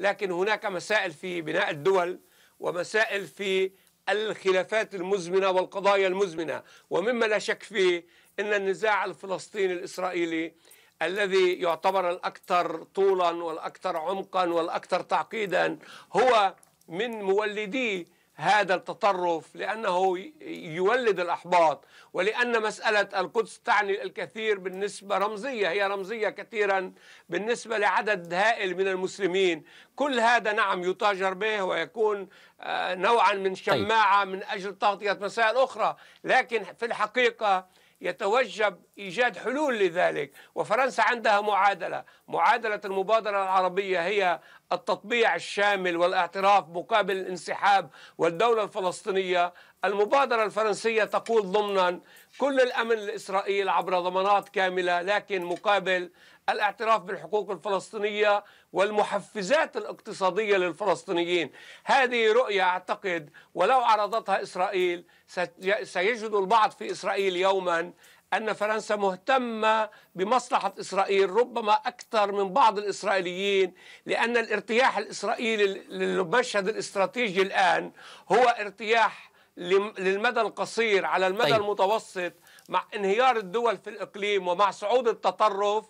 لكن هناك مسائل في بناء الدول ومسائل في الخلافات المزمنة والقضايا المزمنة ومما لا شك فيه أن النزاع الفلسطيني الإسرائيلي الذي يعتبر الأكثر طولا والأكثر عمقا والأكثر تعقيدا هو من مولدي هذا التطرف لأنه يولد الأحباط ولأن مسألة القدس تعني الكثير بالنسبة رمزية هي رمزية كثيرا بالنسبة لعدد هائل من المسلمين كل هذا نعم يتاجر به ويكون آه، نوعا من طيب. شماعة من أجل تغطية مسائل أخرى لكن في الحقيقة يتوجب ايجاد حلول لذلك وفرنسا عندها معادله معادله المبادره العربيه هي التطبيع الشامل والاعتراف مقابل الانسحاب والدولة الفلسطينية المبادرة الفرنسية تقول ضمنا كل الأمن لإسرائيل عبر ضمانات كاملة لكن مقابل الاعتراف بالحقوق الفلسطينية والمحفزات الاقتصادية للفلسطينيين هذه رؤية أعتقد ولو عرضتها إسرائيل سيجد البعض في إسرائيل يوما أن فرنسا مهتمة بمصلحة إسرائيل ربما أكثر من بعض الإسرائيليين لأن الارتياح الإسرائيلي للمشهد الاستراتيجي الآن هو ارتياح للمدى القصير على المدى طيب. المتوسط مع انهيار الدول في الإقليم ومع صعود التطرف